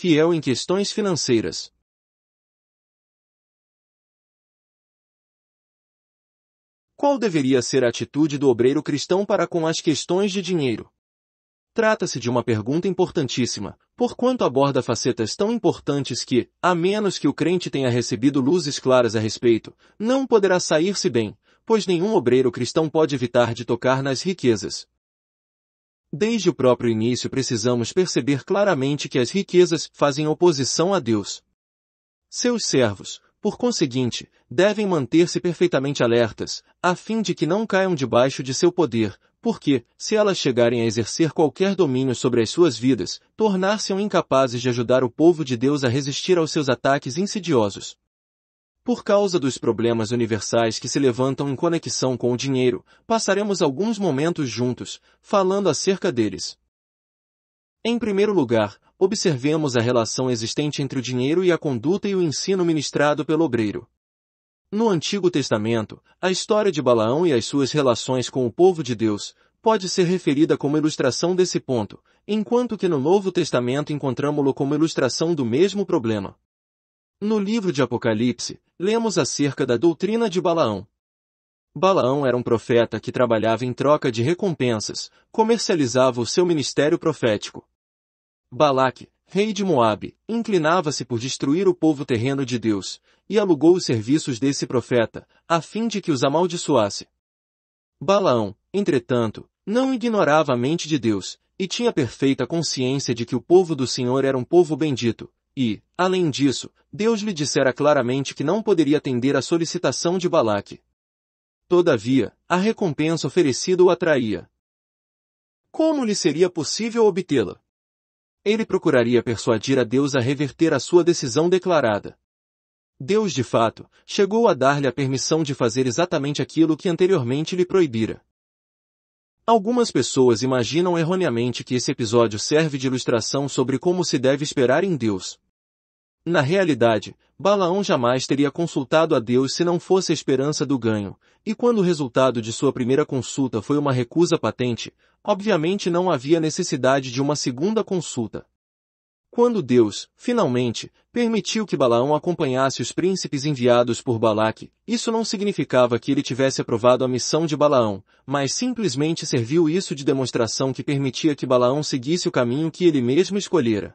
fiel em questões financeiras. Qual deveria ser a atitude do obreiro cristão para com as questões de dinheiro? Trata-se de uma pergunta importantíssima, porquanto aborda facetas tão importantes que, a menos que o crente tenha recebido luzes claras a respeito, não poderá sair-se bem, pois nenhum obreiro cristão pode evitar de tocar nas riquezas, Desde o próprio início precisamos perceber claramente que as riquezas fazem oposição a Deus. Seus servos, por conseguinte, devem manter-se perfeitamente alertas, a fim de que não caiam debaixo de seu poder, porque, se elas chegarem a exercer qualquer domínio sobre as suas vidas, tornar-se-ão incapazes de ajudar o povo de Deus a resistir aos seus ataques insidiosos. Por causa dos problemas universais que se levantam em conexão com o dinheiro, passaremos alguns momentos juntos, falando acerca deles. Em primeiro lugar, observemos a relação existente entre o dinheiro e a conduta e o ensino ministrado pelo obreiro. No Antigo Testamento, a história de Balaão e as suas relações com o povo de Deus pode ser referida como ilustração desse ponto, enquanto que no Novo Testamento encontramos-lo como ilustração do mesmo problema. No livro de Apocalipse, lemos acerca da doutrina de Balaão. Balaão era um profeta que trabalhava em troca de recompensas, comercializava o seu ministério profético. Balaque, rei de Moabe, inclinava-se por destruir o povo terreno de Deus, e alugou os serviços desse profeta, a fim de que os amaldiçoasse. Balaão, entretanto, não ignorava a mente de Deus, e tinha perfeita consciência de que o povo do Senhor era um povo bendito, e, além disso, Deus lhe dissera claramente que não poderia atender à solicitação de Balaque. Todavia, a recompensa oferecida o atraía. Como lhe seria possível obtê-la? Ele procuraria persuadir a Deus a reverter a sua decisão declarada. Deus, de fato, chegou a dar-lhe a permissão de fazer exatamente aquilo que anteriormente lhe proibira. Algumas pessoas imaginam erroneamente que esse episódio serve de ilustração sobre como se deve esperar em Deus, na realidade, Balaão jamais teria consultado a Deus se não fosse a esperança do ganho, e quando o resultado de sua primeira consulta foi uma recusa patente, obviamente não havia necessidade de uma segunda consulta. Quando Deus, finalmente, permitiu que Balaão acompanhasse os príncipes enviados por Balaque, isso não significava que ele tivesse aprovado a missão de Balaão, mas simplesmente serviu isso de demonstração que permitia que Balaão seguisse o caminho que ele mesmo escolhera.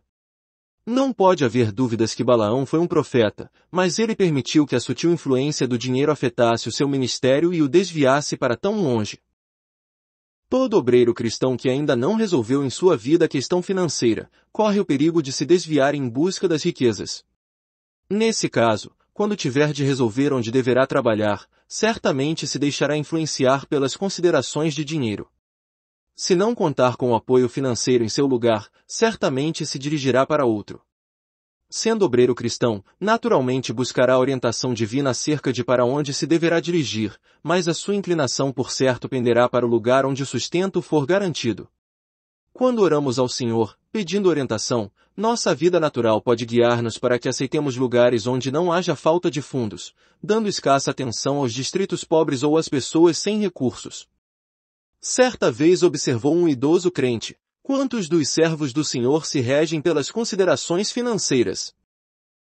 Não pode haver dúvidas que Balaão foi um profeta, mas ele permitiu que a sutil influência do dinheiro afetasse o seu ministério e o desviasse para tão longe. Todo obreiro cristão que ainda não resolveu em sua vida a questão financeira, corre o perigo de se desviar em busca das riquezas. Nesse caso, quando tiver de resolver onde deverá trabalhar, certamente se deixará influenciar pelas considerações de dinheiro. Se não contar com o apoio financeiro em seu lugar, certamente se dirigirá para outro. Sendo obreiro cristão, naturalmente buscará orientação divina acerca de para onde se deverá dirigir, mas a sua inclinação por certo penderá para o lugar onde o sustento for garantido. Quando oramos ao Senhor, pedindo orientação, nossa vida natural pode guiar-nos para que aceitemos lugares onde não haja falta de fundos, dando escassa atenção aos distritos pobres ou às pessoas sem recursos. Certa vez observou um idoso crente, quantos dos servos do Senhor se regem pelas considerações financeiras?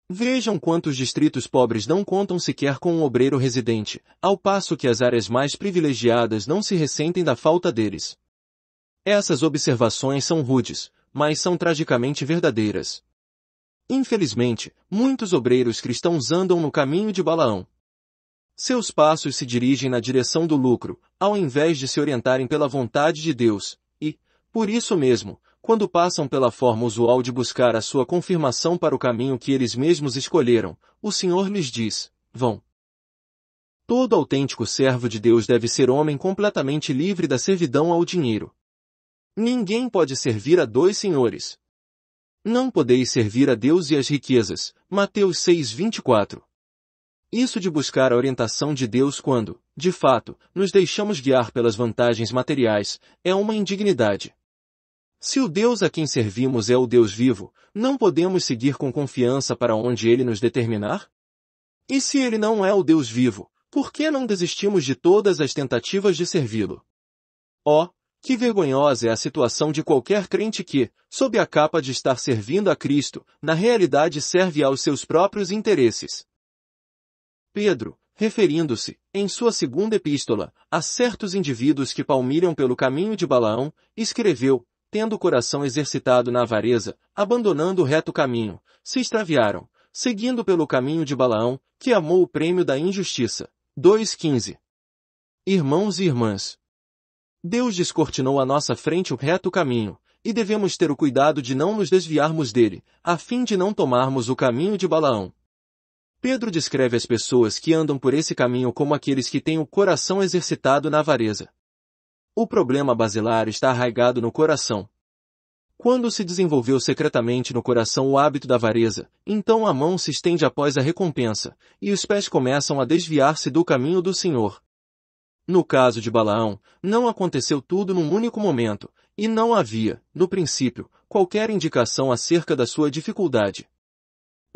Vejam quantos distritos pobres não contam sequer com um obreiro residente, ao passo que as áreas mais privilegiadas não se ressentem da falta deles. Essas observações são rudes, mas são tragicamente verdadeiras. Infelizmente, muitos obreiros cristãos andam no caminho de Balaão, seus passos se dirigem na direção do lucro, ao invés de se orientarem pela vontade de Deus, e, por isso mesmo, quando passam pela forma usual de buscar a sua confirmação para o caminho que eles mesmos escolheram, o Senhor lhes diz, vão. Todo autêntico servo de Deus deve ser homem completamente livre da servidão ao dinheiro. Ninguém pode servir a dois senhores. Não podeis servir a Deus e as riquezas. Mateus 6:24. Isso de buscar a orientação de Deus quando, de fato, nos deixamos guiar pelas vantagens materiais, é uma indignidade. Se o Deus a quem servimos é o Deus vivo, não podemos seguir com confiança para onde ele nos determinar? E se ele não é o Deus vivo, por que não desistimos de todas as tentativas de servi-lo? Oh, que vergonhosa é a situação de qualquer crente que, sob a capa de estar servindo a Cristo, na realidade serve aos seus próprios interesses. Pedro, referindo-se, em sua segunda epístola, a certos indivíduos que palmiram pelo caminho de Balaão, escreveu, tendo o coração exercitado na avareza, abandonando o reto caminho, se extraviaram, seguindo pelo caminho de Balaão, que amou o prêmio da injustiça. 2.15 Irmãos e irmãs, Deus descortinou à nossa frente o reto caminho, e devemos ter o cuidado de não nos desviarmos dele, a fim de não tomarmos o caminho de Balaão. Pedro descreve as pessoas que andam por esse caminho como aqueles que têm o coração exercitado na avareza. O problema basilar está arraigado no coração. Quando se desenvolveu secretamente no coração o hábito da avareza, então a mão se estende após a recompensa, e os pés começam a desviar-se do caminho do Senhor. No caso de Balaão, não aconteceu tudo num único momento, e não havia, no princípio, qualquer indicação acerca da sua dificuldade.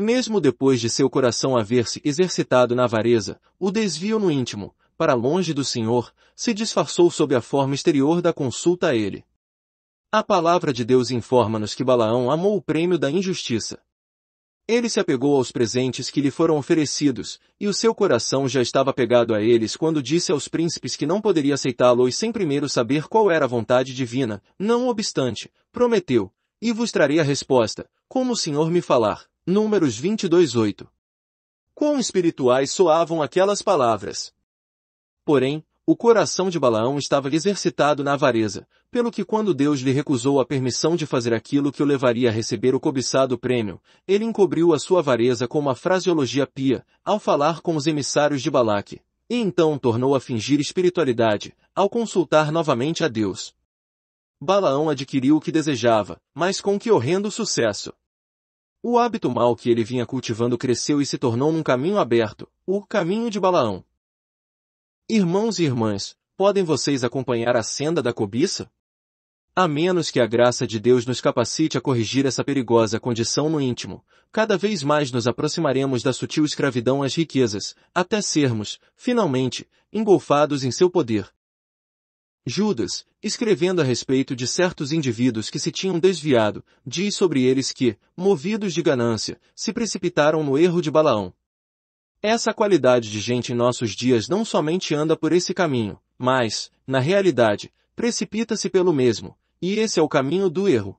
Mesmo depois de seu coração haver-se exercitado na avareza, o desvio no íntimo, para longe do Senhor, se disfarçou sob a forma exterior da consulta a ele. A palavra de Deus informa-nos que Balaão amou o prêmio da injustiça. Ele se apegou aos presentes que lhe foram oferecidos, e o seu coração já estava pegado a eles quando disse aos príncipes que não poderia aceitá-los sem primeiro saber qual era a vontade divina, não obstante, prometeu, e vos trarei a resposta, como o Senhor me falar. Números 22:8. Quão espirituais soavam aquelas palavras! Porém, o coração de Balaão estava exercitado na avareza, pelo que quando Deus lhe recusou a permissão de fazer aquilo que o levaria a receber o cobiçado prêmio, ele encobriu a sua avareza com uma fraseologia pia, ao falar com os emissários de Balaque, e então tornou a fingir espiritualidade, ao consultar novamente a Deus. Balaão adquiriu o que desejava, mas com que horrendo sucesso! O hábito mau que ele vinha cultivando cresceu e se tornou num caminho aberto, o caminho de Balaão. Irmãos e irmãs, podem vocês acompanhar a senda da cobiça? A menos que a graça de Deus nos capacite a corrigir essa perigosa condição no íntimo, cada vez mais nos aproximaremos da sutil escravidão às riquezas, até sermos, finalmente, engolfados em seu poder, Judas, escrevendo a respeito de certos indivíduos que se tinham desviado, diz sobre eles que, movidos de ganância, se precipitaram no erro de Balaão. Essa qualidade de gente em nossos dias não somente anda por esse caminho, mas, na realidade, precipita-se pelo mesmo, e esse é o caminho do erro.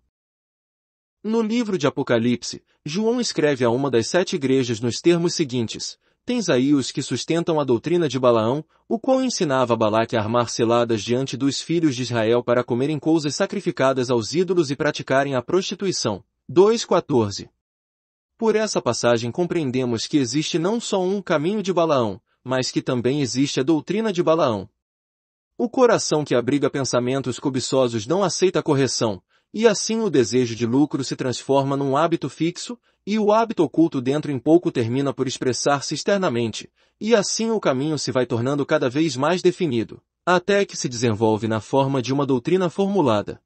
No livro de Apocalipse, João escreve a uma das sete igrejas nos termos seguintes, tens aí os que sustentam a doutrina de Balaão, o qual ensinava Balaque a armar ciladas diante dos filhos de Israel para comerem coisas sacrificadas aos ídolos e praticarem a prostituição. 2.14 Por essa passagem compreendemos que existe não só um caminho de Balaão, mas que também existe a doutrina de Balaão. O coração que abriga pensamentos cobiçosos não aceita correção, e assim o desejo de lucro se transforma num hábito fixo, e o hábito oculto dentro em pouco termina por expressar-se externamente, e assim o caminho se vai tornando cada vez mais definido, até que se desenvolve na forma de uma doutrina formulada.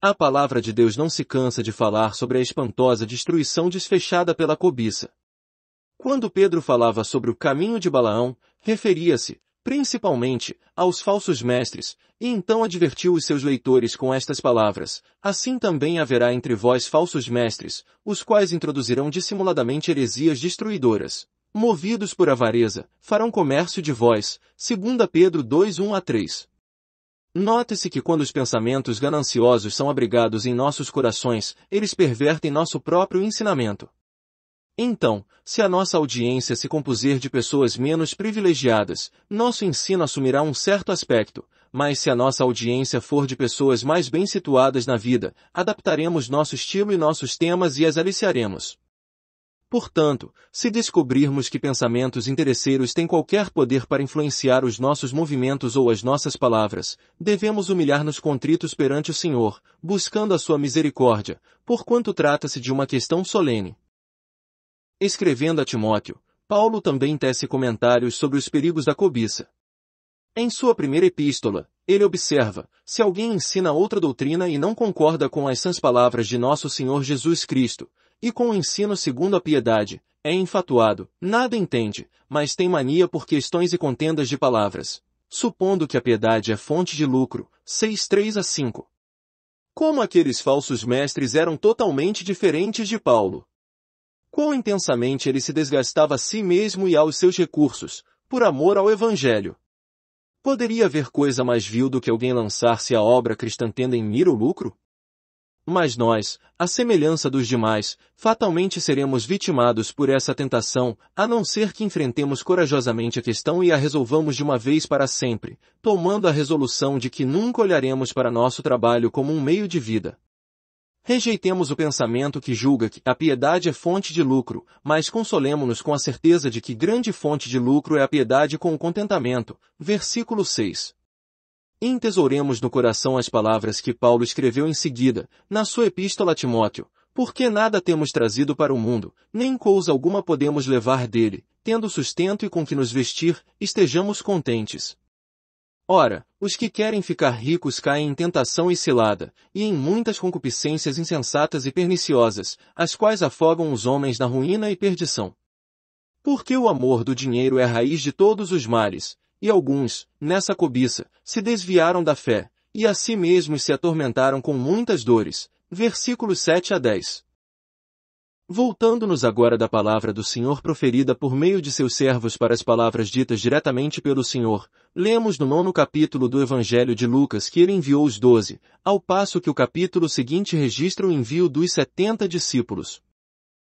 A palavra de Deus não se cansa de falar sobre a espantosa destruição desfechada pela cobiça. Quando Pedro falava sobre o caminho de Balaão, referia-se, principalmente, aos falsos mestres, e então advertiu os seus leitores com estas palavras, assim também haverá entre vós falsos mestres, os quais introduzirão dissimuladamente heresias destruidoras. Movidos por avareza, farão comércio de vós, 2 Pedro 2 1 a 3. Note-se que quando os pensamentos gananciosos são abrigados em nossos corações, eles pervertem nosso próprio ensinamento. Então, se a nossa audiência se compuser de pessoas menos privilegiadas, nosso ensino assumirá um certo aspecto, mas se a nossa audiência for de pessoas mais bem situadas na vida, adaptaremos nosso estilo e nossos temas e as aliciaremos. Portanto, se descobrirmos que pensamentos interesseiros têm qualquer poder para influenciar os nossos movimentos ou as nossas palavras, devemos humilhar-nos contritos perante o Senhor, buscando a sua misericórdia, porquanto trata-se de uma questão solene. Escrevendo a Timóteo, Paulo também tece comentários sobre os perigos da cobiça. Em sua primeira epístola, ele observa, se alguém ensina outra doutrina e não concorda com as sãs palavras de nosso Senhor Jesus Cristo, e com o ensino segundo a piedade, é infatuado, nada entende, mas tem mania por questões e contendas de palavras, supondo que a piedade é fonte de lucro, 6 3 a 5. Como aqueles falsos mestres eram totalmente diferentes de Paulo. Quão intensamente ele se desgastava a si mesmo e aos seus recursos, por amor ao Evangelho. Poderia haver coisa mais vil do que alguém lançar-se à obra cristã tendo em mira o lucro? Mas nós, à semelhança dos demais, fatalmente seremos vitimados por essa tentação, a não ser que enfrentemos corajosamente a questão e a resolvamos de uma vez para sempre, tomando a resolução de que nunca olharemos para nosso trabalho como um meio de vida, Rejeitemos o pensamento que julga que a piedade é fonte de lucro, mas consolemo-nos com a certeza de que grande fonte de lucro é a piedade com o contentamento. Versículo 6. Entesouremos no coração as palavras que Paulo escreveu em seguida, na sua epístola a Timóteo, porque nada temos trazido para o mundo, nem coisa alguma podemos levar dele, tendo sustento e com que nos vestir, estejamos contentes. Ora, os que querem ficar ricos caem em tentação e cilada, e em muitas concupiscências insensatas e perniciosas, as quais afogam os homens na ruína e perdição. Porque o amor do dinheiro é a raiz de todos os males, e alguns, nessa cobiça, se desviaram da fé, e a si mesmos se atormentaram com muitas dores. Versículos 7 a 10. Voltando-nos agora da palavra do Senhor proferida por meio de seus servos para as palavras ditas diretamente pelo Senhor, lemos no nono capítulo do Evangelho de Lucas que ele enviou os doze, ao passo que o capítulo seguinte registra o envio dos setenta discípulos.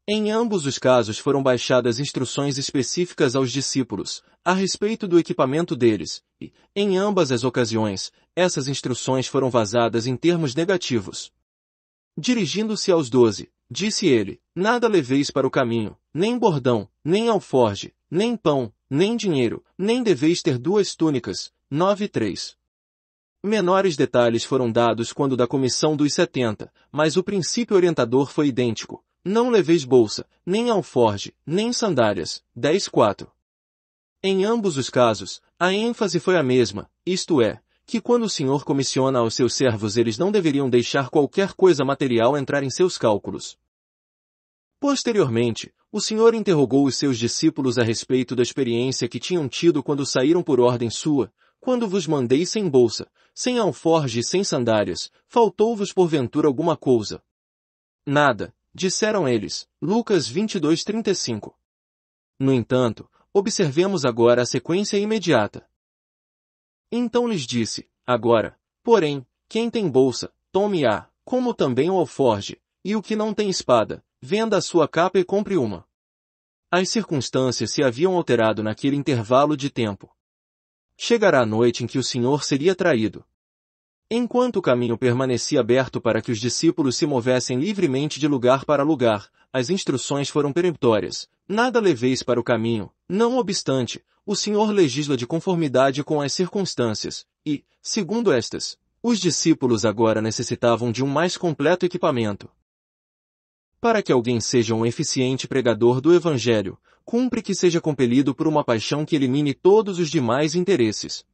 Em ambos os casos foram baixadas instruções específicas aos discípulos, a respeito do equipamento deles, e, em ambas as ocasiões, essas instruções foram vazadas em termos negativos. Dirigindo-se aos doze, Disse ele, nada leveis para o caminho, nem bordão, nem alforge, nem pão, nem dinheiro, nem deveis ter duas túnicas. 9 e 3. Menores detalhes foram dados quando da comissão dos 70, mas o princípio orientador foi idêntico. Não leveis bolsa, nem alforge, nem sandálias. 10 4. Em ambos os casos, a ênfase foi a mesma, isto é, que quando o Senhor comissiona aos seus servos eles não deveriam deixar qualquer coisa material entrar em seus cálculos. Posteriormente, o Senhor interrogou os seus discípulos a respeito da experiência que tinham tido quando saíram por ordem sua, quando vos mandei sem bolsa, sem alforge e sem sandálias, faltou-vos porventura alguma coisa? Nada, disseram eles. Lucas 22:35. No entanto, observemos agora a sequência imediata. Então lhes disse, agora, porém, quem tem bolsa, tome-a, como também o alforge, e o que não tem espada, venda a sua capa e compre uma. As circunstâncias se haviam alterado naquele intervalo de tempo. Chegará a noite em que o Senhor seria traído, Enquanto o caminho permanecia aberto para que os discípulos se movessem livremente de lugar para lugar, as instruções foram peremptórias. Nada leveis para o caminho, não obstante, o Senhor legisla de conformidade com as circunstâncias, e, segundo estas, os discípulos agora necessitavam de um mais completo equipamento. Para que alguém seja um eficiente pregador do Evangelho, cumpre que seja compelido por uma paixão que elimine todos os demais interesses.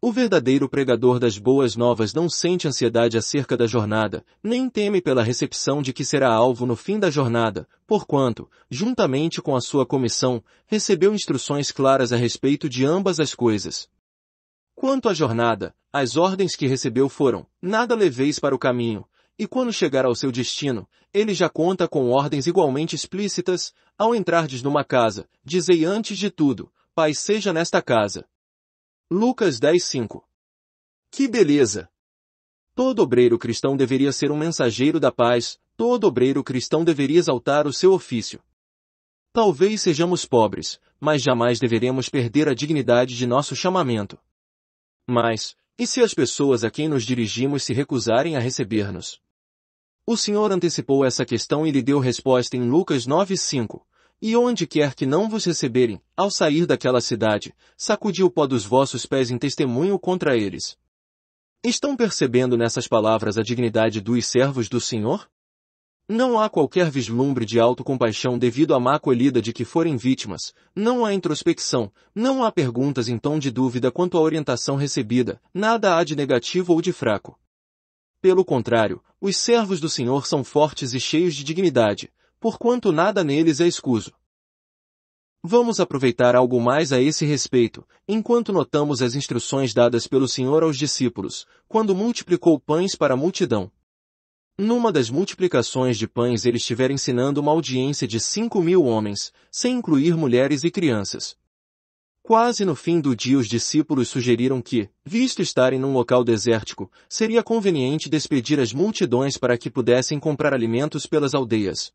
O verdadeiro pregador das boas novas não sente ansiedade acerca da jornada, nem teme pela recepção de que será alvo no fim da jornada, porquanto, juntamente com a sua comissão, recebeu instruções claras a respeito de ambas as coisas. Quanto à jornada, as ordens que recebeu foram, nada leveis para o caminho, e quando chegar ao seu destino, ele já conta com ordens igualmente explícitas, ao entrardes numa casa, dizei antes de tudo, paz seja nesta casa. Lucas 10:5. Que beleza! Todo obreiro cristão deveria ser um mensageiro da paz, todo obreiro cristão deveria exaltar o seu ofício. Talvez sejamos pobres, mas jamais deveremos perder a dignidade de nosso chamamento. Mas, e se as pessoas a quem nos dirigimos se recusarem a receber-nos? O Senhor antecipou essa questão e lhe deu resposta em Lucas 5. E onde quer que não vos receberem, ao sair daquela cidade, sacudi o pó dos vossos pés em testemunho contra eles. Estão percebendo nessas palavras a dignidade dos servos do Senhor? Não há qualquer vislumbre de autocompaixão devido à má acolhida de que forem vítimas, não há introspecção, não há perguntas em tom de dúvida quanto à orientação recebida, nada há de negativo ou de fraco. Pelo contrário, os servos do Senhor são fortes e cheios de dignidade, porquanto nada neles é escuso. Vamos aproveitar algo mais a esse respeito, enquanto notamos as instruções dadas pelo Senhor aos discípulos, quando multiplicou pães para a multidão. Numa das multiplicações de pães ele estiver ensinando uma audiência de cinco mil homens, sem incluir mulheres e crianças. Quase no fim do dia os discípulos sugeriram que, visto estarem num local desértico, seria conveniente despedir as multidões para que pudessem comprar alimentos pelas aldeias.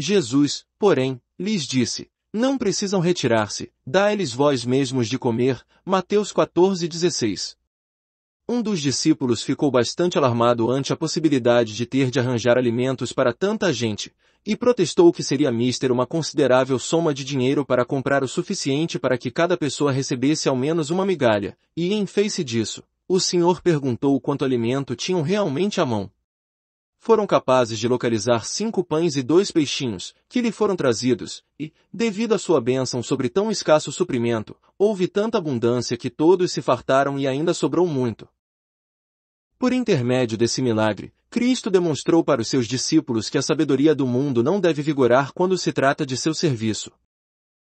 Jesus, porém, lhes disse, não precisam retirar-se, dá-lhes vós mesmos de comer. Mateus 14:16. Um dos discípulos ficou bastante alarmado ante a possibilidade de ter de arranjar alimentos para tanta gente, e protestou que seria mister uma considerável soma de dinheiro para comprar o suficiente para que cada pessoa recebesse ao menos uma migalha, e em face disso, o senhor perguntou quanto alimento tinham realmente à mão foram capazes de localizar cinco pães e dois peixinhos, que lhe foram trazidos, e, devido à sua bênção sobre tão escasso suprimento, houve tanta abundância que todos se fartaram e ainda sobrou muito. Por intermédio desse milagre, Cristo demonstrou para os seus discípulos que a sabedoria do mundo não deve vigorar quando se trata de seu serviço.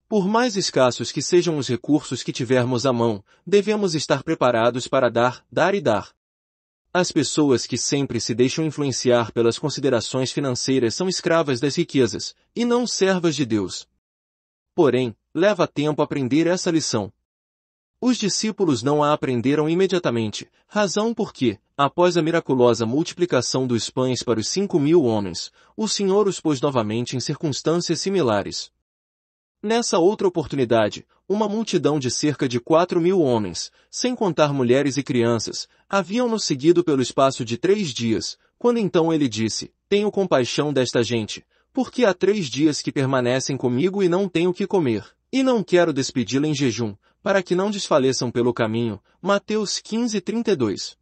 Por mais escassos que sejam os recursos que tivermos à mão, devemos estar preparados para dar, dar e dar. As pessoas que sempre se deixam influenciar pelas considerações financeiras são escravas das riquezas, e não servas de Deus. Porém, leva tempo aprender essa lição. Os discípulos não a aprenderam imediatamente, razão porque, após a miraculosa multiplicação dos pães para os cinco mil homens, o Senhor os pôs novamente em circunstâncias similares. Nessa outra oportunidade, uma multidão de cerca de quatro mil homens, sem contar mulheres e crianças, haviam nos seguido pelo espaço de três dias, quando então ele disse, Tenho compaixão desta gente, porque há três dias que permanecem comigo e não tenho que comer, e não quero despedi-la em jejum, para que não desfaleçam pelo caminho. Mateus 15, 32.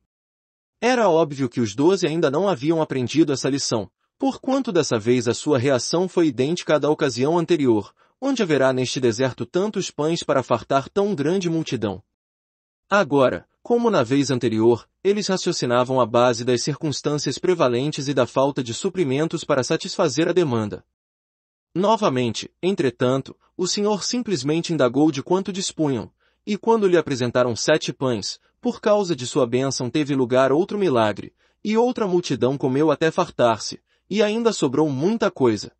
Era óbvio que os doze ainda não haviam aprendido essa lição, porquanto dessa vez a sua reação foi idêntica à da ocasião anterior, Onde haverá neste deserto tantos pães para fartar tão grande multidão? Agora, como na vez anterior, eles raciocinavam à base das circunstâncias prevalentes e da falta de suprimentos para satisfazer a demanda. Novamente, entretanto, o senhor simplesmente indagou de quanto dispunham, e quando lhe apresentaram sete pães, por causa de sua bênção teve lugar outro milagre, e outra multidão comeu até fartar-se, e ainda sobrou muita coisa.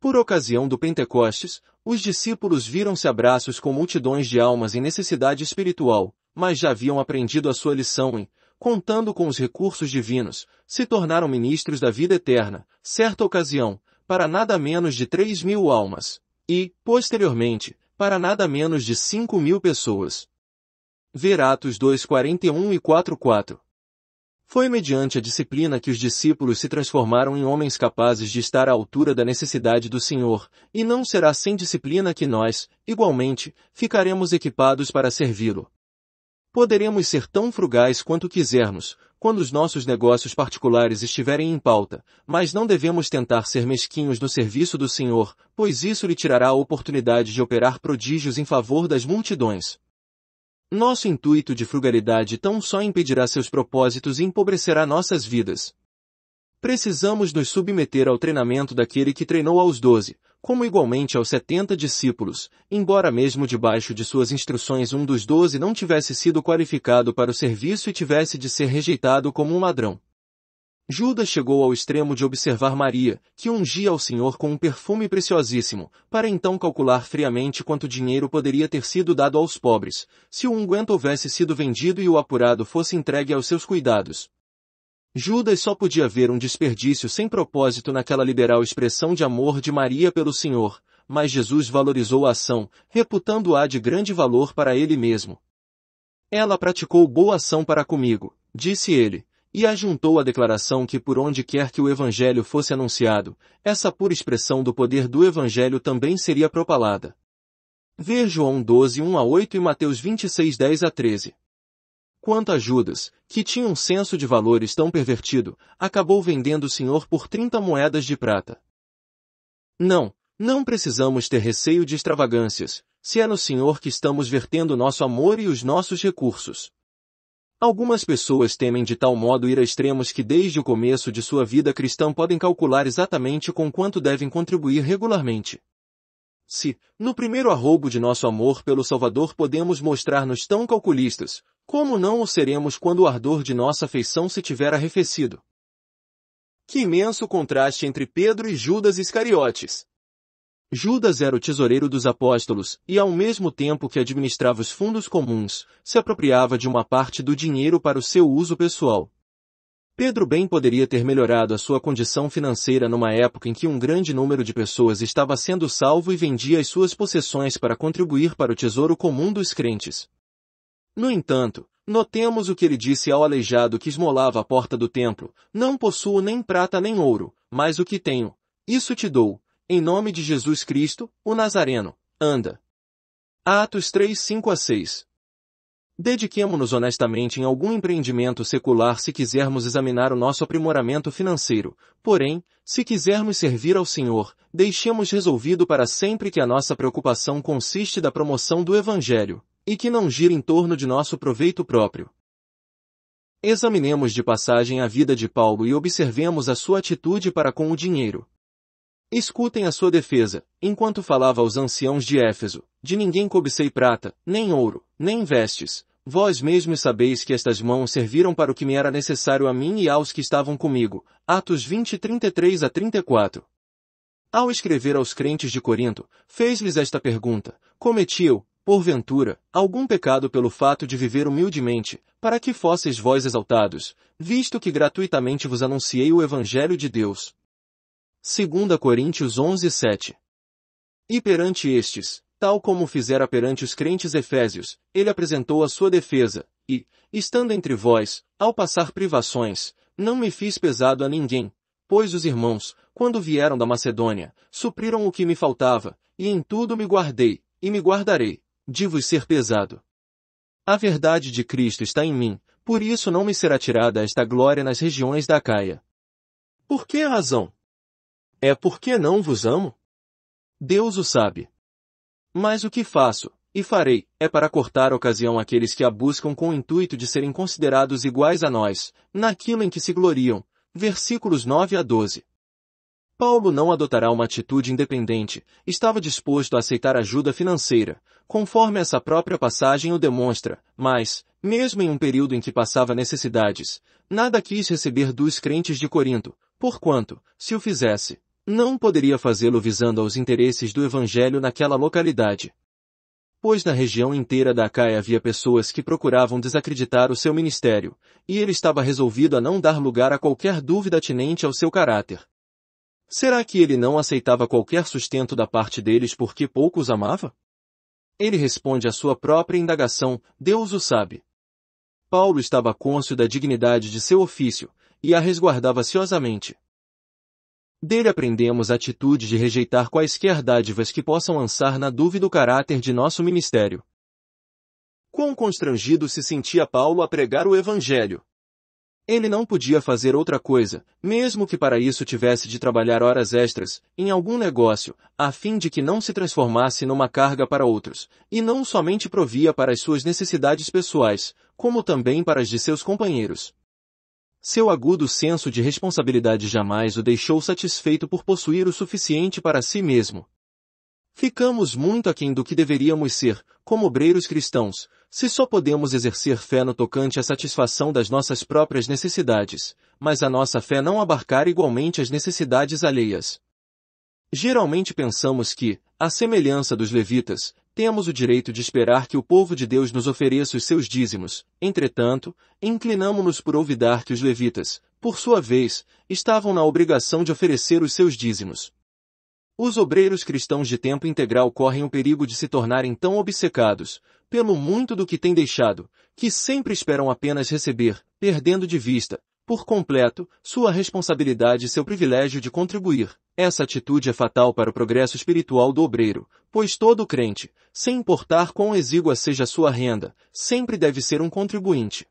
Por ocasião do Pentecostes, os discípulos viram-se abraços com multidões de almas em necessidade espiritual, mas já haviam aprendido a sua lição e, contando com os recursos divinos, se tornaram ministros da vida eterna, certa ocasião, para nada menos de três mil almas, e, posteriormente, para nada menos de cinco mil pessoas. Ver Atos 2:41 e 4:4. Foi mediante a disciplina que os discípulos se transformaram em homens capazes de estar à altura da necessidade do Senhor, e não será sem disciplina que nós, igualmente, ficaremos equipados para servi-lo. Poderemos ser tão frugais quanto quisermos, quando os nossos negócios particulares estiverem em pauta, mas não devemos tentar ser mesquinhos no serviço do Senhor, pois isso lhe tirará a oportunidade de operar prodígios em favor das multidões. Nosso intuito de frugalidade tão só impedirá seus propósitos e empobrecerá nossas vidas. Precisamos nos submeter ao treinamento daquele que treinou aos doze, como igualmente aos setenta discípulos, embora mesmo debaixo de suas instruções um dos doze não tivesse sido qualificado para o serviço e tivesse de ser rejeitado como um ladrão. Judas chegou ao extremo de observar Maria, que ungia ao Senhor com um perfume preciosíssimo, para então calcular friamente quanto dinheiro poderia ter sido dado aos pobres, se o unguento houvesse sido vendido e o apurado fosse entregue aos seus cuidados. Judas só podia ver um desperdício sem propósito naquela liberal expressão de amor de Maria pelo Senhor, mas Jesus valorizou a ação, reputando-a de grande valor para ele mesmo. Ela praticou boa ação para comigo, disse ele, e ajuntou a declaração que por onde quer que o Evangelho fosse anunciado, essa pura expressão do poder do Evangelho também seria propalada. Ver João 12, 1 a 8 e Mateus 26, 10 a 13. Quanto a Judas, que tinha um senso de valores tão pervertido, acabou vendendo o Senhor por 30 moedas de prata. Não, não precisamos ter receio de extravagâncias, se é no Senhor que estamos vertendo nosso amor e os nossos recursos. Algumas pessoas temem de tal modo ir a extremos que desde o começo de sua vida cristã podem calcular exatamente com quanto devem contribuir regularmente. Se, no primeiro arrobo de nosso amor pelo Salvador podemos mostrar-nos tão calculistas, como não o seremos quando o ardor de nossa afeição se tiver arrefecido? Que imenso contraste entre Pedro e Judas Iscariotes! Judas era o tesoureiro dos apóstolos, e ao mesmo tempo que administrava os fundos comuns, se apropriava de uma parte do dinheiro para o seu uso pessoal. Pedro bem poderia ter melhorado a sua condição financeira numa época em que um grande número de pessoas estava sendo salvo e vendia as suas possessões para contribuir para o tesouro comum dos crentes. No entanto, notemos o que ele disse ao aleijado que esmolava a porta do templo, não possuo nem prata nem ouro, mas o que tenho, isso te dou, em nome de Jesus Cristo, o Nazareno, anda. Atos 3, 5 a 6 Dediquemo-nos honestamente em algum empreendimento secular se quisermos examinar o nosso aprimoramento financeiro. Porém, se quisermos servir ao Senhor, deixemos resolvido para sempre que a nossa preocupação consiste da promoção do Evangelho, e que não gira em torno de nosso proveito próprio. Examinemos de passagem a vida de Paulo e observemos a sua atitude para com o dinheiro. Escutem a sua defesa, enquanto falava aos anciãos de Éfeso, de ninguém cobicei prata, nem ouro, nem vestes, vós mesmos sabeis que estas mãos serviram para o que me era necessário a mim e aos que estavam comigo. Atos 20 33 a 34 Ao escrever aos crentes de Corinto, fez-lhes esta pergunta, cometi eu, porventura, algum pecado pelo fato de viver humildemente, para que fosseis vós exaltados, visto que gratuitamente vos anunciei o Evangelho de Deus, 2 Coríntios 11 7. E perante estes, tal como fizera perante os crentes efésios, ele apresentou a sua defesa, e, estando entre vós, ao passar privações, não me fiz pesado a ninguém, pois os irmãos, quando vieram da Macedônia, supriram o que me faltava, e em tudo me guardei, e me guardarei, de vos ser pesado. A verdade de Cristo está em mim, por isso não me será tirada esta glória nas regiões da Caia. Por que razão? É porque não vos amo? Deus o sabe. Mas o que faço, e farei, é para cortar a ocasião àqueles que a buscam com o intuito de serem considerados iguais a nós, naquilo em que se gloriam. Versículos 9 a 12. Paulo não adotará uma atitude independente, estava disposto a aceitar ajuda financeira, conforme essa própria passagem o demonstra, mas, mesmo em um período em que passava necessidades, nada quis receber dos crentes de Corinto, porquanto, se o fizesse, não poderia fazê-lo visando aos interesses do Evangelho naquela localidade. Pois na região inteira da Acaia havia pessoas que procuravam desacreditar o seu ministério, e ele estava resolvido a não dar lugar a qualquer dúvida atinente ao seu caráter. Será que ele não aceitava qualquer sustento da parte deles porque poucos amava? Ele responde à sua própria indagação, Deus o sabe. Paulo estava cônscio da dignidade de seu ofício, e a resguardava ciosamente. Dele aprendemos a atitude de rejeitar quaisquer dádivas que possam lançar na dúvida o caráter de nosso ministério. Quão constrangido se sentia Paulo a pregar o Evangelho! Ele não podia fazer outra coisa, mesmo que para isso tivesse de trabalhar horas extras, em algum negócio, a fim de que não se transformasse numa carga para outros, e não somente provia para as suas necessidades pessoais, como também para as de seus companheiros. Seu agudo senso de responsabilidade jamais o deixou satisfeito por possuir o suficiente para si mesmo. Ficamos muito aquém do que deveríamos ser, como obreiros cristãos, se só podemos exercer fé no tocante à satisfação das nossas próprias necessidades, mas a nossa fé não abarcar igualmente as necessidades alheias. Geralmente pensamos que, à semelhança dos levitas, temos o direito de esperar que o povo de Deus nos ofereça os seus dízimos. Entretanto, inclinamo-nos por olvidar que os levitas, por sua vez, estavam na obrigação de oferecer os seus dízimos. Os obreiros cristãos de tempo integral correm o perigo de se tornarem tão obcecados, pelo muito do que têm deixado, que sempre esperam apenas receber, perdendo de vista, por completo, sua responsabilidade e seu privilégio de contribuir. Essa atitude é fatal para o progresso espiritual do obreiro, pois todo crente, sem importar quão exígua seja sua renda, sempre deve ser um contribuinte.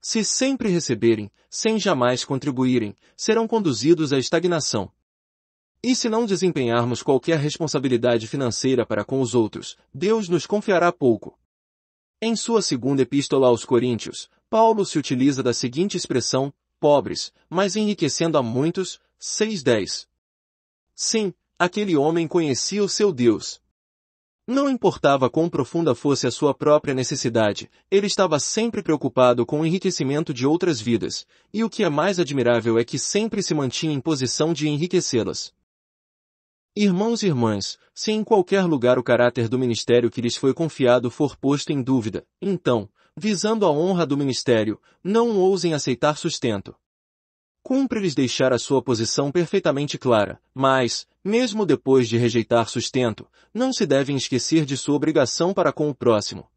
Se sempre receberem, sem jamais contribuírem, serão conduzidos à estagnação. E se não desempenharmos qualquer responsabilidade financeira para com os outros, Deus nos confiará pouco. Em sua segunda epístola aos Coríntios, Paulo se utiliza da seguinte expressão, pobres, mas enriquecendo a muitos, 6.10. Sim, aquele homem conhecia o seu Deus. Não importava quão profunda fosse a sua própria necessidade, ele estava sempre preocupado com o enriquecimento de outras vidas, e o que é mais admirável é que sempre se mantinha em posição de enriquecê-las. Irmãos e irmãs, se em qualquer lugar o caráter do ministério que lhes foi confiado for posto em dúvida, então, visando a honra do ministério, não ousem aceitar sustento. Cumpre-lhes deixar a sua posição perfeitamente clara, mas, mesmo depois de rejeitar sustento, não se devem esquecer de sua obrigação para com o próximo.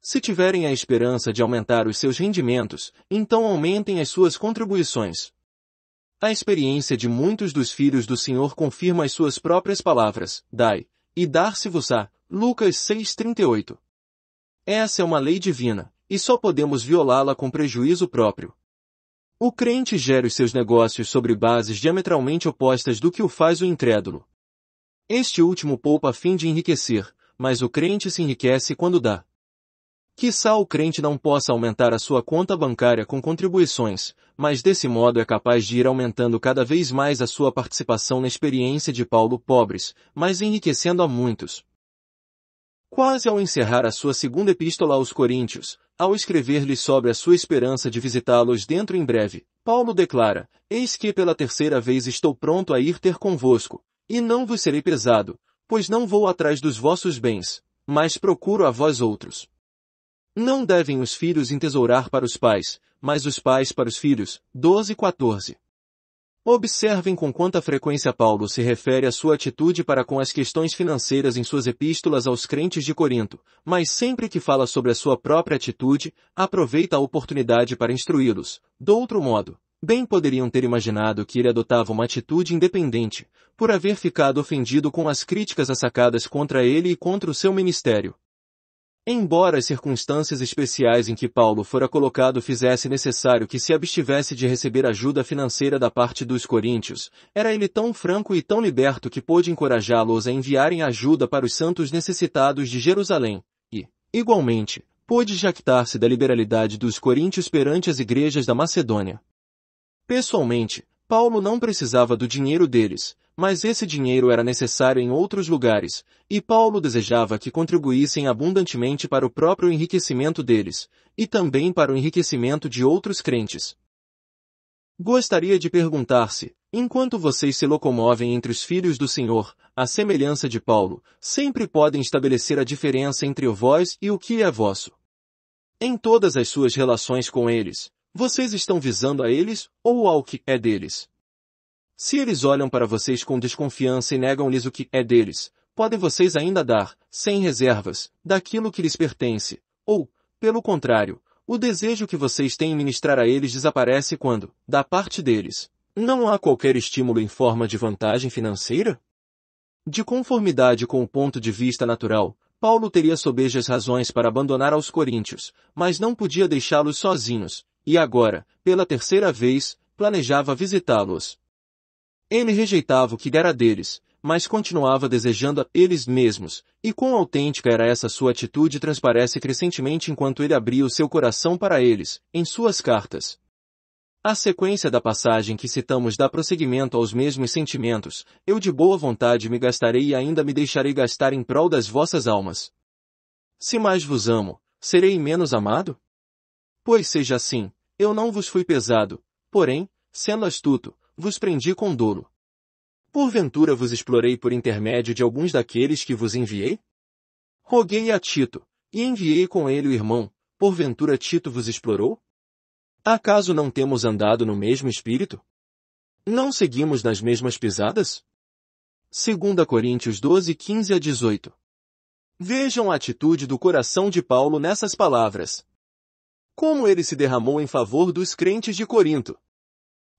Se tiverem a esperança de aumentar os seus rendimentos, então aumentem as suas contribuições. A experiência de muitos dos filhos do Senhor confirma as suas próprias palavras, dai, e dar-se-vos-á, Lucas 6,38. Essa é uma lei divina, e só podemos violá-la com prejuízo próprio. O crente gera os seus negócios sobre bases diametralmente opostas do que o faz o incrédulo. Este último poupa a fim de enriquecer, mas o crente se enriquece quando dá. Quizá o crente não possa aumentar a sua conta bancária com contribuições, mas desse modo é capaz de ir aumentando cada vez mais a sua participação na experiência de Paulo pobres, mas enriquecendo a muitos, Quase ao encerrar a sua segunda epístola aos Coríntios, ao escrever-lhe sobre a sua esperança de visitá-los dentro em breve, Paulo declara, Eis que pela terceira vez estou pronto a ir ter convosco, e não vos serei pesado, pois não vou atrás dos vossos bens, mas procuro a vós outros. Não devem os filhos entesourar para os pais, mas os pais para os filhos. 12 e 14. Observem com quanta frequência Paulo se refere à sua atitude para com as questões financeiras em suas epístolas aos crentes de Corinto, mas sempre que fala sobre a sua própria atitude, aproveita a oportunidade para instruí-los. Do outro modo, bem poderiam ter imaginado que ele adotava uma atitude independente, por haver ficado ofendido com as críticas assacadas contra ele e contra o seu ministério. Embora as circunstâncias especiais em que Paulo fora colocado fizesse necessário que se abstivesse de receber ajuda financeira da parte dos coríntios, era ele tão franco e tão liberto que pôde encorajá-los a enviarem ajuda para os santos necessitados de Jerusalém, e, igualmente, pôde jactar-se da liberalidade dos coríntios perante as igrejas da Macedônia. Pessoalmente, Paulo não precisava do dinheiro deles, mas esse dinheiro era necessário em outros lugares, e Paulo desejava que contribuíssem abundantemente para o próprio enriquecimento deles, e também para o enriquecimento de outros crentes. Gostaria de perguntar se, enquanto vocês se locomovem entre os filhos do Senhor, à semelhança de Paulo, sempre podem estabelecer a diferença entre o vós e o que é vosso. Em todas as suas relações com eles, vocês estão visando a eles ou ao que é deles? Se eles olham para vocês com desconfiança e negam-lhes o que é deles, podem vocês ainda dar, sem reservas, daquilo que lhes pertence, ou, pelo contrário, o desejo que vocês têm em ministrar a eles desaparece quando, da parte deles, não há qualquer estímulo em forma de vantagem financeira? De conformidade com o ponto de vista natural, Paulo teria sobejas razões para abandonar aos coríntios, mas não podia deixá-los sozinhos, e agora, pela terceira vez, planejava visitá-los, ele rejeitava o que era deles, mas continuava desejando a eles mesmos, e quão autêntica era essa sua atitude transparece crescentemente enquanto ele abria o seu coração para eles, em suas cartas. A sequência da passagem que citamos dá prosseguimento aos mesmos sentimentos, eu de boa vontade me gastarei e ainda me deixarei gastar em prol das vossas almas. Se mais vos amo, serei menos amado? Pois seja assim, eu não vos fui pesado, porém, sendo astuto, vos prendi com dolo. Porventura vos explorei por intermédio de alguns daqueles que vos enviei? Roguei a Tito, e enviei com ele o irmão, porventura Tito vos explorou? Acaso não temos andado no mesmo espírito? Não seguimos nas mesmas pisadas? 2 Coríntios 12, 15 a 18. Vejam a atitude do coração de Paulo nessas palavras. Como ele se derramou em favor dos crentes de Corinto.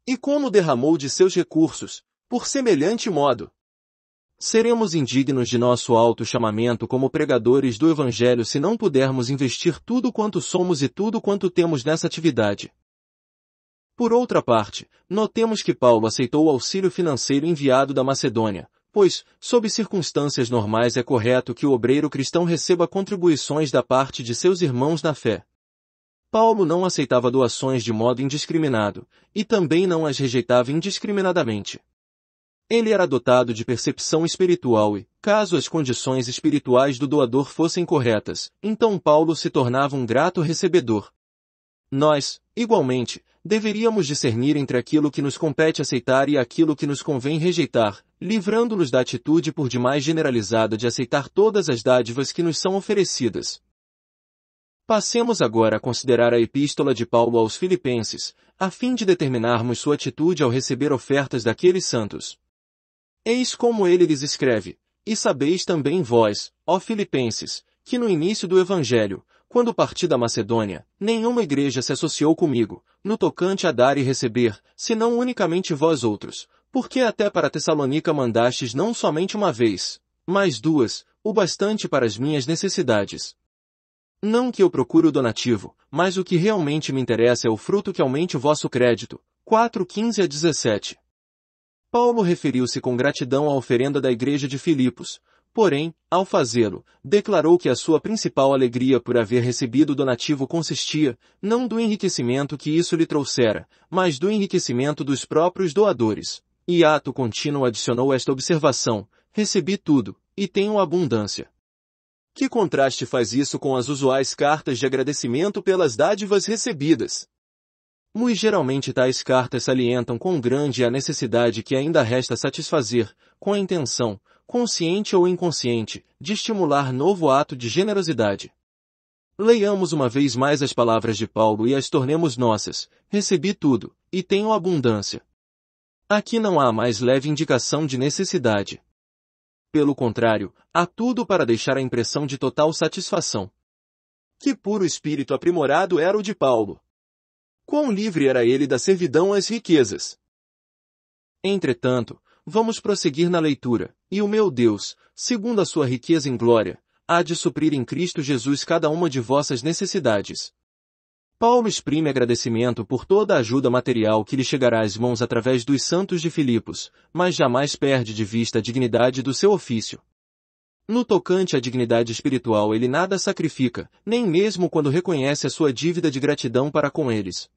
E como derramou de seus recursos, por semelhante modo. Seremos indignos de nosso alto chamamento como pregadores do Evangelho se não pudermos investir tudo quanto somos e tudo quanto temos nessa atividade. Por outra parte, notemos que Paulo aceitou o auxílio financeiro enviado da Macedônia, pois, sob circunstâncias normais é correto que o obreiro cristão receba contribuições da parte de seus irmãos na fé. Paulo não aceitava doações de modo indiscriminado, e também não as rejeitava indiscriminadamente. Ele era dotado de percepção espiritual e, caso as condições espirituais do doador fossem corretas, então Paulo se tornava um grato recebedor. Nós, igualmente, deveríamos discernir entre aquilo que nos compete aceitar e aquilo que nos convém rejeitar, livrando-nos da atitude por demais generalizada de aceitar todas as dádivas que nos são oferecidas, Passemos agora a considerar a Epístola de Paulo aos Filipenses, a fim de determinarmos sua atitude ao receber ofertas daqueles santos. Eis como ele lhes escreve, e sabeis também vós, ó Filipenses, que no início do Evangelho, quando parti da Macedônia, nenhuma igreja se associou comigo, no tocante a dar e receber, senão unicamente vós outros, porque até para Tessalônica mandastes não somente uma vez, mas duas, o bastante para as minhas necessidades. Não que eu procure o donativo, mas o que realmente me interessa é o fruto que aumente o vosso crédito. 4:15 a 17. Paulo referiu-se com gratidão à oferenda da igreja de Filipos, porém, ao fazê-lo, declarou que a sua principal alegria por haver recebido o donativo consistia, não do enriquecimento que isso lhe trouxera, mas do enriquecimento dos próprios doadores. E ato contínuo adicionou esta observação, recebi tudo, e tenho abundância. Que contraste faz isso com as usuais cartas de agradecimento pelas dádivas recebidas? Muito geralmente tais cartas salientam quão grande é a necessidade que ainda resta satisfazer, com a intenção, consciente ou inconsciente, de estimular novo ato de generosidade. Leiamos uma vez mais as palavras de Paulo e as tornemos nossas, recebi tudo, e tenho abundância. Aqui não há mais leve indicação de necessidade. Pelo contrário, há tudo para deixar a impressão de total satisfação. Que puro espírito aprimorado era o de Paulo! Quão livre era ele da servidão às riquezas! Entretanto, vamos prosseguir na leitura, e o meu Deus, segundo a sua riqueza em glória, há de suprir em Cristo Jesus cada uma de vossas necessidades, Paulo exprime agradecimento por toda a ajuda material que lhe chegará às mãos através dos santos de Filipos, mas jamais perde de vista a dignidade do seu ofício. No tocante à dignidade espiritual ele nada sacrifica, nem mesmo quando reconhece a sua dívida de gratidão para com eles.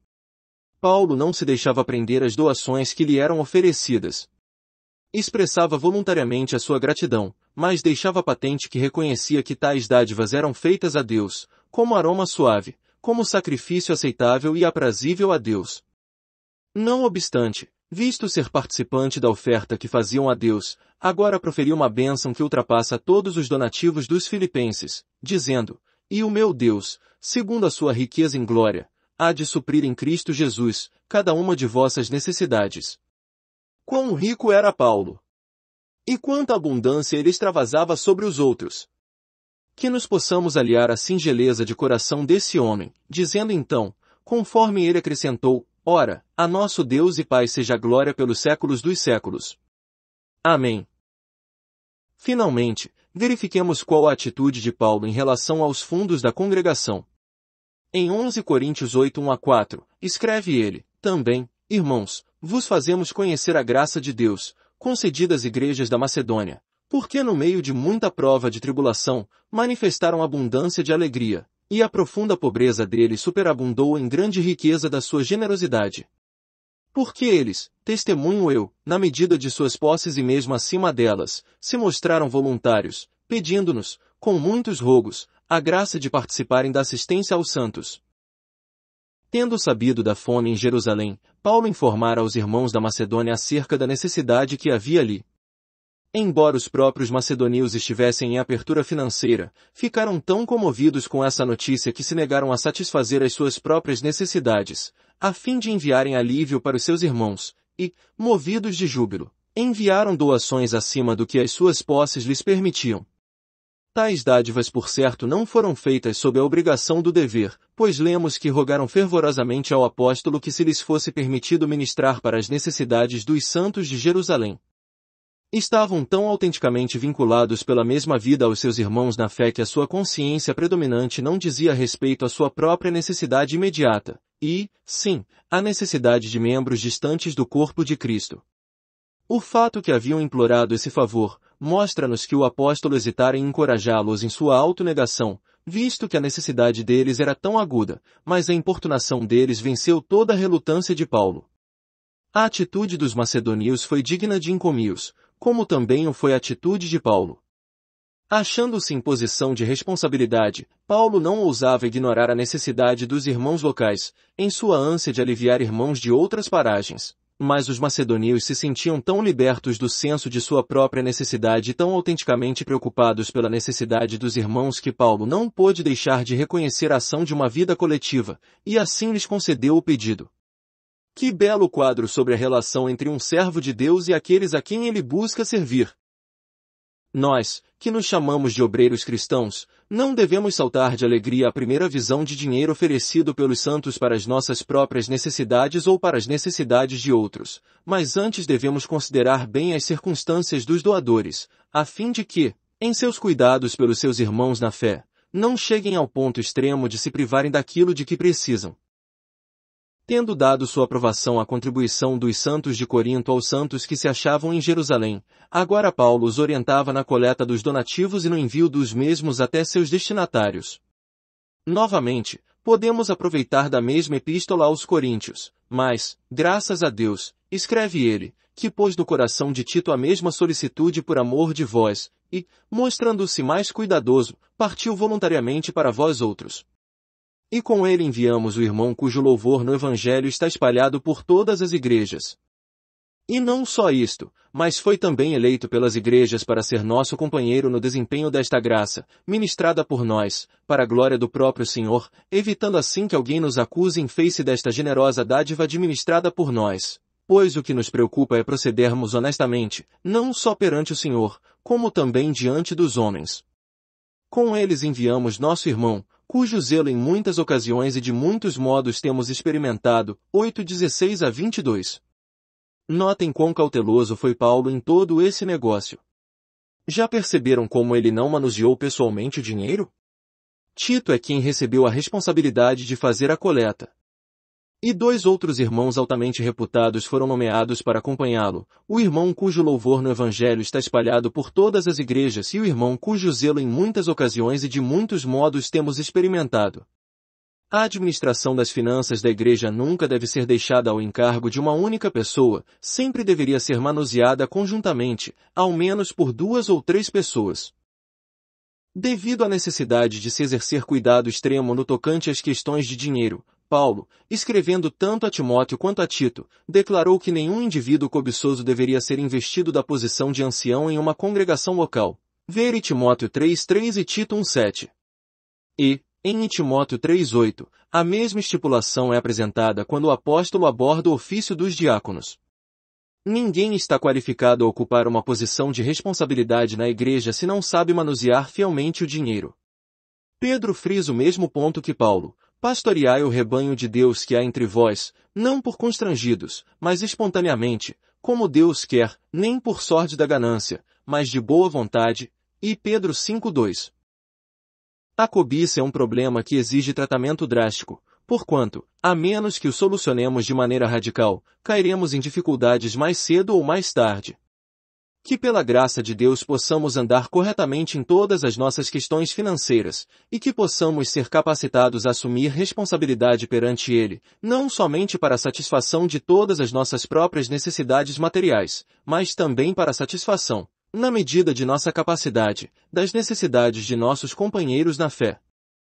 Paulo não se deixava prender às doações que lhe eram oferecidas. Expressava voluntariamente a sua gratidão, mas deixava patente que reconhecia que tais dádivas eram feitas a Deus, como aroma suave, como sacrifício aceitável e aprazível a Deus. Não obstante, visto ser participante da oferta que faziam a Deus, agora proferiu uma bênção que ultrapassa todos os donativos dos filipenses, dizendo, E o meu Deus, segundo a sua riqueza em glória, há de suprir em Cristo Jesus, cada uma de vossas necessidades. Quão rico era Paulo! E quanta abundância ele extravasava sobre os outros! que nos possamos aliar à singeleza de coração desse homem, dizendo então, conforme ele acrescentou, Ora, a nosso Deus e Pai seja glória pelos séculos dos séculos. Amém. Finalmente, verifiquemos qual a atitude de Paulo em relação aos fundos da congregação. Em 11 Coríntios 8 1 a 4, escreve ele, também, irmãos, vos fazemos conhecer a graça de Deus, concedida às igrejas da Macedônia, porque no meio de muita prova de tribulação, manifestaram abundância de alegria, e a profunda pobreza dele superabundou em grande riqueza da sua generosidade. Porque eles, testemunho eu, na medida de suas posses e mesmo acima delas, se mostraram voluntários, pedindo-nos, com muitos rogos, a graça de participarem da assistência aos santos. Tendo sabido da fome em Jerusalém, Paulo informara aos irmãos da Macedônia acerca da necessidade que havia ali, Embora os próprios macedonios estivessem em apertura financeira, ficaram tão comovidos com essa notícia que se negaram a satisfazer as suas próprias necessidades, a fim de enviarem alívio para os seus irmãos, e, movidos de júbilo, enviaram doações acima do que as suas posses lhes permitiam. Tais dádivas, por certo, não foram feitas sob a obrigação do dever, pois lemos que rogaram fervorosamente ao apóstolo que se lhes fosse permitido ministrar para as necessidades dos santos de Jerusalém. Estavam tão autenticamente vinculados pela mesma vida aos seus irmãos na fé que a sua consciência predominante não dizia respeito à sua própria necessidade imediata, e, sim, à necessidade de membros distantes do corpo de Cristo. O fato que haviam implorado esse favor, mostra-nos que o apóstolo hesitara em encorajá-los em sua autonegação, visto que a necessidade deles era tão aguda, mas a importunação deles venceu toda a relutância de Paulo. A atitude dos macedonios foi digna de encomios, como também o foi a atitude de Paulo. Achando-se em posição de responsabilidade, Paulo não ousava ignorar a necessidade dos irmãos locais, em sua ânsia de aliviar irmãos de outras paragens. Mas os macedonios se sentiam tão libertos do senso de sua própria necessidade e tão autenticamente preocupados pela necessidade dos irmãos que Paulo não pôde deixar de reconhecer a ação de uma vida coletiva, e assim lhes concedeu o pedido. Que belo quadro sobre a relação entre um servo de Deus e aqueles a quem ele busca servir. Nós, que nos chamamos de obreiros cristãos, não devemos saltar de alegria à primeira visão de dinheiro oferecido pelos santos para as nossas próprias necessidades ou para as necessidades de outros, mas antes devemos considerar bem as circunstâncias dos doadores, a fim de que, em seus cuidados pelos seus irmãos na fé, não cheguem ao ponto extremo de se privarem daquilo de que precisam tendo dado sua aprovação à contribuição dos santos de Corinto aos santos que se achavam em Jerusalém, agora Paulo os orientava na coleta dos donativos e no envio dos mesmos até seus destinatários. Novamente, podemos aproveitar da mesma epístola aos Coríntios, mas, graças a Deus, escreve ele, que pôs no coração de Tito a mesma solicitude por amor de vós, e, mostrando-se mais cuidadoso, partiu voluntariamente para vós outros. E com ele enviamos o irmão cujo louvor no Evangelho está espalhado por todas as igrejas. E não só isto, mas foi também eleito pelas igrejas para ser nosso companheiro no desempenho desta graça, ministrada por nós, para a glória do próprio Senhor, evitando assim que alguém nos acuse em face desta generosa dádiva administrada por nós. Pois o que nos preocupa é procedermos honestamente, não só perante o Senhor, como também diante dos homens. Com eles enviamos nosso irmão, cujo zelo em muitas ocasiões e de muitos modos temos experimentado, 8:16 a 22. Notem quão cauteloso foi Paulo em todo esse negócio. Já perceberam como ele não manuseou pessoalmente o dinheiro? Tito é quem recebeu a responsabilidade de fazer a coleta. E dois outros irmãos altamente reputados foram nomeados para acompanhá-lo, o irmão cujo louvor no Evangelho está espalhado por todas as igrejas e o irmão cujo zelo em muitas ocasiões e de muitos modos temos experimentado. A administração das finanças da igreja nunca deve ser deixada ao encargo de uma única pessoa, sempre deveria ser manuseada conjuntamente, ao menos por duas ou três pessoas. Devido à necessidade de se exercer cuidado extremo no tocante às questões de dinheiro, Paulo, escrevendo tanto a Timóteo quanto a Tito, declarou que nenhum indivíduo cobiçoso deveria ser investido da posição de ancião em uma congregação local. Ver Timóteo 3.3 e Tito 1.7. E, em Timóteo 3.8, a mesma estipulação é apresentada quando o apóstolo aborda o ofício dos diáconos. Ninguém está qualificado a ocupar uma posição de responsabilidade na igreja se não sabe manusear fielmente o dinheiro. Pedro frisa o mesmo ponto que Paulo, Pastoreai o rebanho de Deus que há entre vós, não por constrangidos, mas espontaneamente, como Deus quer, nem por sorte da ganância, mas de boa vontade. E Pedro 5:2. A cobiça é um problema que exige tratamento drástico, porquanto, a menos que o solucionemos de maneira radical, cairemos em dificuldades mais cedo ou mais tarde que pela graça de Deus possamos andar corretamente em todas as nossas questões financeiras, e que possamos ser capacitados a assumir responsabilidade perante Ele, não somente para a satisfação de todas as nossas próprias necessidades materiais, mas também para a satisfação, na medida de nossa capacidade, das necessidades de nossos companheiros na fé.